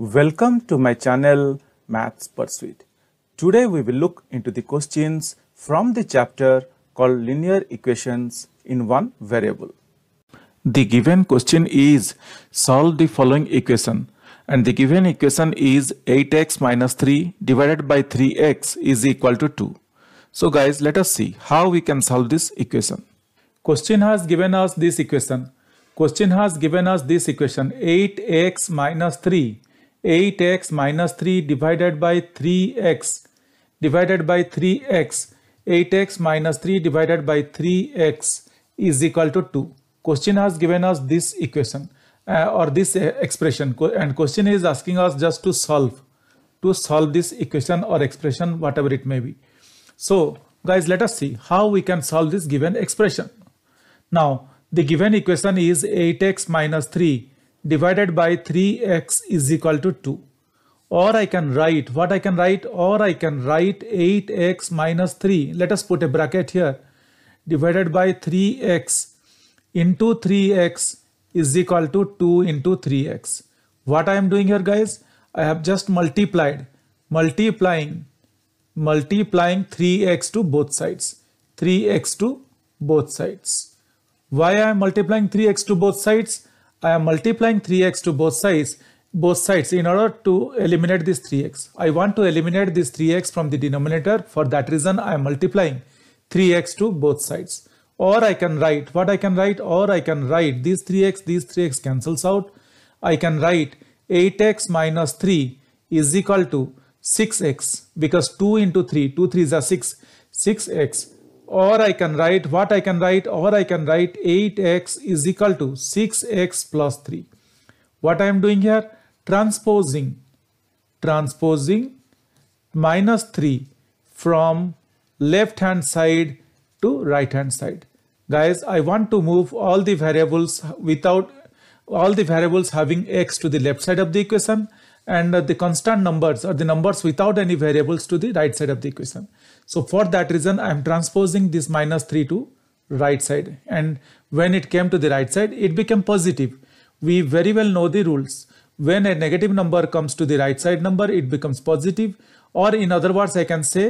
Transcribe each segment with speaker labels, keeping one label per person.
Speaker 1: Welcome to my channel Maths Pursuit. Today we will look into the questions from the chapter called linear equations in one variable. The given question is solve the following equation and the given equation is 8x minus 3 divided by 3x is equal to 2. So guys let us see how we can solve this equation. Question has given us this equation. Question has given us this equation 8x minus 3 8x minus 3 divided by 3x divided by 3x 8x minus 3 divided by 3x is equal to 2 question has given us this equation uh, or this uh, expression and question is asking us just to solve to solve this equation or expression whatever it may be so guys let us see how we can solve this given expression now the given equation is 8x minus 3 divided by 3x is equal to 2 or I can write what I can write or I can write 8x minus 3 let us put a bracket here divided by 3x into 3x is equal to 2 into 3x what I am doing here guys I have just multiplied multiplying multiplying 3x to both sides 3x to both sides why I am multiplying 3x to both sides I am multiplying 3x to both sides both sides in order to eliminate this 3x. I want to eliminate this 3x from the denominator. For that reason, I am multiplying 3x to both sides. Or I can write, what I can write? Or I can write these 3x, these 3x cancels out. I can write 8x minus 3 is equal to 6x because 2 into 3, 2 3s are 6, 6x or I can write what I can write or I can write 8x is equal to 6x plus 3. What I am doing here? Transposing. Transposing minus 3 from left hand side to right hand side. Guys, I want to move all the variables without all the variables having x to the left side of the equation and uh, the constant numbers are the numbers without any variables to the right side of the equation. So for that reason I am transposing this minus 3 to right side and when it came to the right side it became positive. We very well know the rules. When a negative number comes to the right side number it becomes positive or in other words I can say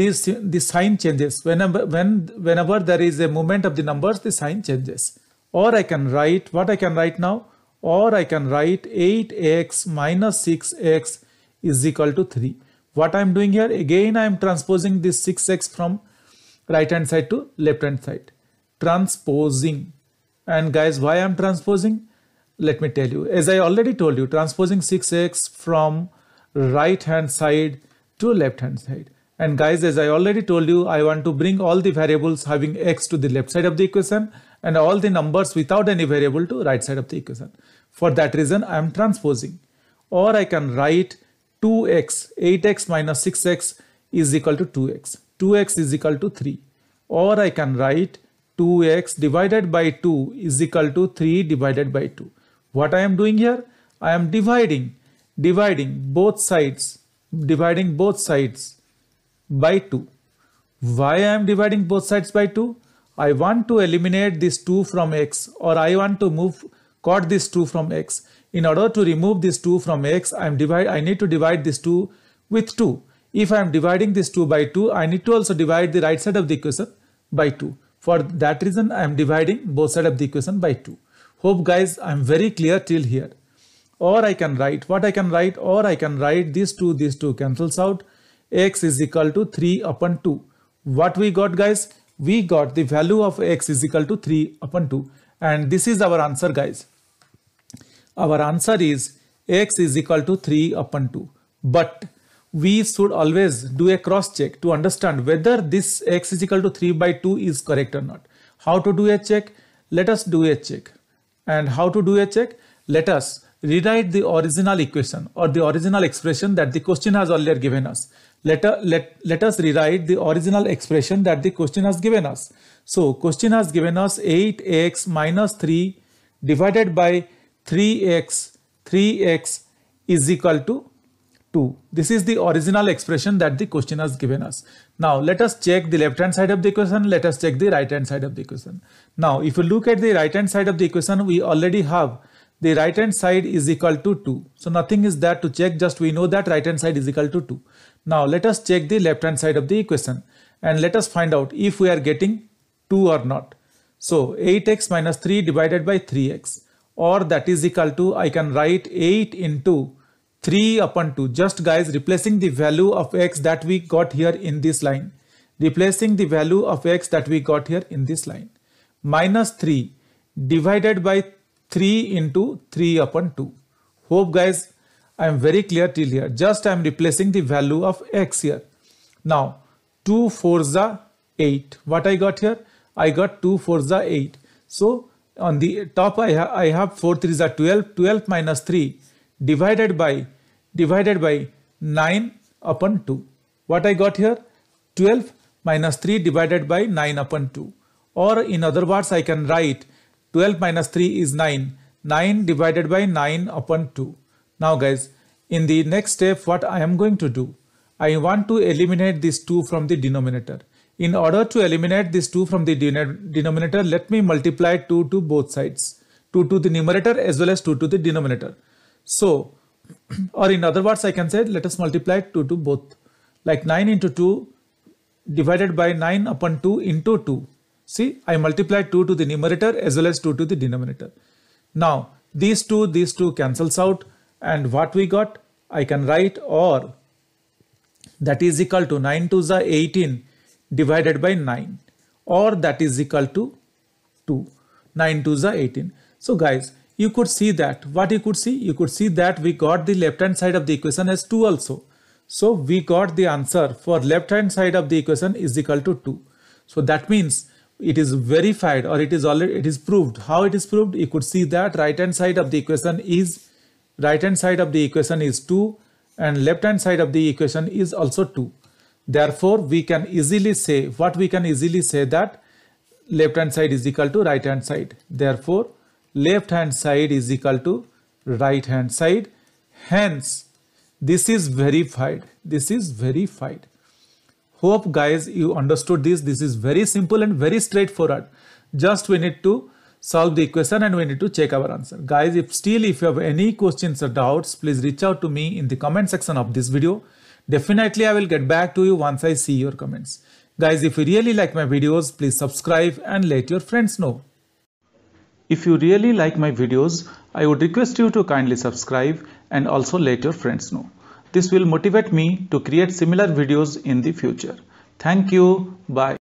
Speaker 1: this the sign changes whenever when whenever there is a movement of the numbers the sign changes or I can write what I can write now or I can write 8x minus 6x is equal to 3. What I am doing here again I am transposing this 6x from right hand side to left hand side. Transposing and guys why I am transposing let me tell you as I already told you transposing 6x from right hand side to left hand side and guys as I already told you I want to bring all the variables having x to the left side of the equation and all the numbers without any variable to right side of the equation. For that reason, I am transposing. Or I can write 2x, 8x minus 6x is equal to 2x. 2x is equal to 3. Or I can write 2x divided by 2 is equal to 3 divided by 2. What I am doing here? I am dividing, dividing both sides, dividing both sides by 2. Why I am dividing both sides by 2? I want to eliminate this 2 from x or I want to move cut this 2 from x. In order to remove this 2 from x, I am divide I need to divide this 2 with 2. If I am dividing this 2 by 2, I need to also divide the right side of the equation by 2. For that reason, I am dividing both side of the equation by 2. Hope guys, I am very clear till here. Or I can write, what I can write, or I can write these 2, these 2 cancels out. x is equal to 3 upon 2. What we got guys? we got the value of x is equal to 3 upon 2 and this is our answer guys. Our answer is x is equal to 3 upon 2 but we should always do a cross check to understand whether this x is equal to 3 by 2 is correct or not. How to do a check? Let us do a check. And how to do a check? Let us rewrite the original equation or the original expression that the question has earlier given us let, uh, let, let us rewrite the original expression that the question has given us. So question has given us 8x minus 3 divided by 3x, 3x is equal to 2. This is the original expression that the question has given us. Now let us check the left hand side of the equation, let us check the right hand side of the equation. Now if you look at the right hand side of the equation, we already have the right hand side is equal to 2. So nothing is there to check just we know that right hand side is equal to 2. Now let us check the left hand side of the equation and let us find out if we are getting 2 or not. So 8x minus 3 divided by 3x or that is equal to I can write 8 into 3 upon 2 just guys replacing the value of x that we got here in this line replacing the value of x that we got here in this line minus 3 divided by 3 into 3 upon 2. Hope guys, I am very clear till here. Just I am replacing the value of x here. Now, 2 4s are 8. What I got here? I got 2 4s are 8. So, on the top I, ha I have 4 3s are 12. 12 minus 3 divided by divided by 9 upon 2. What I got here? 12 minus 3 divided by 9 upon 2. Or in other words, I can write 12 minus 3 is 9. 9 divided by 9 upon 2. Now guys, in the next step what I am going to do? I want to eliminate these 2 from the denominator. In order to eliminate these 2 from the denominator, let me multiply 2 to both sides. 2 to the numerator as well as 2 to the denominator. So, or in other words I can say let us multiply 2 to both. Like 9 into 2 divided by 9 upon 2 into 2. See, I multiply 2 to the numerator as well as 2 to the denominator. Now, these two, these two cancels out and what we got, I can write or that is equal to 9 to the 18 divided by 9 or that is equal to 2, 9 to the 18. So guys, you could see that, what you could see? You could see that we got the left hand side of the equation as 2 also. So we got the answer for left hand side of the equation is equal to 2. So that means it is verified or it is already it is proved how it is proved you could see that right hand side of the equation is right hand side of the equation is 2 and left hand side of the equation is also 2 therefore we can easily say what we can easily say that left hand side is equal to right hand side therefore left hand side is equal to right hand side hence this is verified this is verified Hope guys you understood this. This is very simple and very straightforward. Just we need to solve the equation and we need to check our answer. Guys, if still if you have any questions or doubts, please reach out to me in the comment section of this video. Definitely I will get back to you once I see your comments. Guys, if you really like my videos, please subscribe and let your friends know. If you really like my videos, I would request you to kindly subscribe and also let your friends know. This will motivate me to create similar videos in the future. Thank you. Bye.